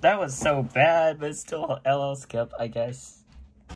that was so bad, but still LL Skip, I guess.